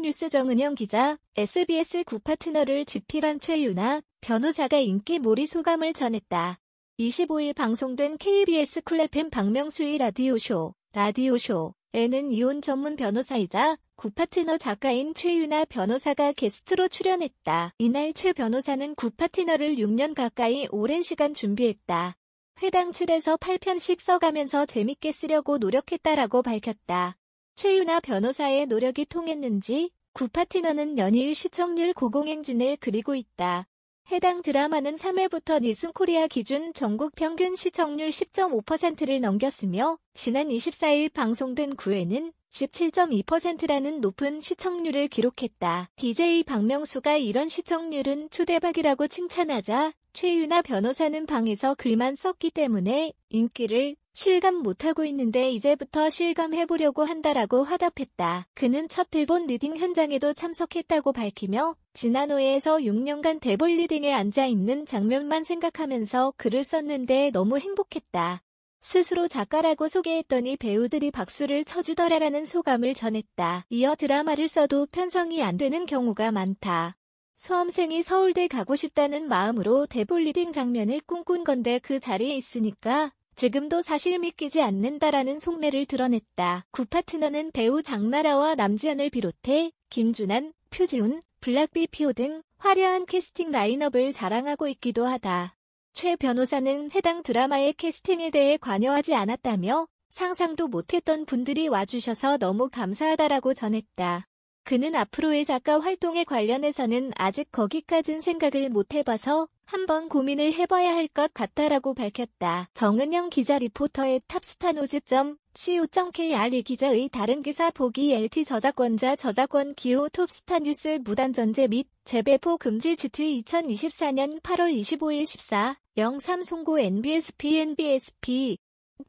뉴스 정은영 기자, SBS 구파트너를 집필한 최유나 변호사가 인기 몰이 소감을 전했다. 25일 방송된 KBS 쿨랩펜 박명수의 라디오쇼, 라디오쇼에는 이혼 전문 변호사이자 구파트너 작가인 최유나 변호사가 게스트로 출연했다. 이날 최 변호사는 구파트너를 6년 가까이 오랜 시간 준비했다. 회당 7에서 8편씩 써가면서 재밌게 쓰려고 노력했다라고 밝혔다. 최유나 변호사의 노력이 통했는지 구파티너는 연일 시청률 고공행진을 그리고 있다. 해당 드라마는 3회부터 니슨 코리아 기준 전국 평균 시청률 10.5%를 넘겼으며 지난 24일 방송된 9회는 17.2%라는 높은 시청률을 기록했다. DJ 박명수가 이런 시청률은 초대박이라고 칭찬하자 최유나 변호사는 방에서 글만 썼기 때문에 인기를 실감 못하고 있는데 이제부터 실감해보려고 한다라고 화답했다. 그는 첫대본 리딩 현장에도 참석했다고 밝히며 지난 호에에서 6년간 대볼 리딩에 앉아있는 장면만 생각하면서 글을 썼는데 너무 행복했다. 스스로 작가라고 소개했더니 배우들이 박수를 쳐주더라라는 소감을 전했다. 이어 드라마를 써도 편성이 안 되는 경우가 많다. 수험생이 서울대 가고 싶다는 마음으로 대볼 리딩 장면을 꿈꾼 건데 그 자리에 있으니까 지금도 사실 믿기지 않는다라는 속내를 드러냈다. 구파트너는 배우 장나라와 남지현을 비롯해 김준환, 표지훈, 블락비피오 등 화려한 캐스팅 라인업을 자랑하고 있기도 하다. 최 변호사는 해당 드라마의 캐스팅에 대해 관여하지 않았다며 상상도 못했던 분들이 와주셔서 너무 감사하다라고 전했다. 그는 앞으로의 작가 활동에 관련해서는 아직 거기까진 생각을 못 해봐서 한번 고민을 해봐야 할 것 같다라고 밝혔다. 정은영 기자 리포터의 탑스타 노집.com co.kr 이 기자의 다른 기사 보기 LT 저작권자 저작권 기호 톱스타 뉴스 무단전제 및 재배포 금지 GT 2024년 8월 25일 14 03 송고 NBSP NBSP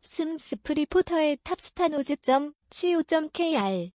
슴스프 리포터의 탑스타 노즈점 c o k r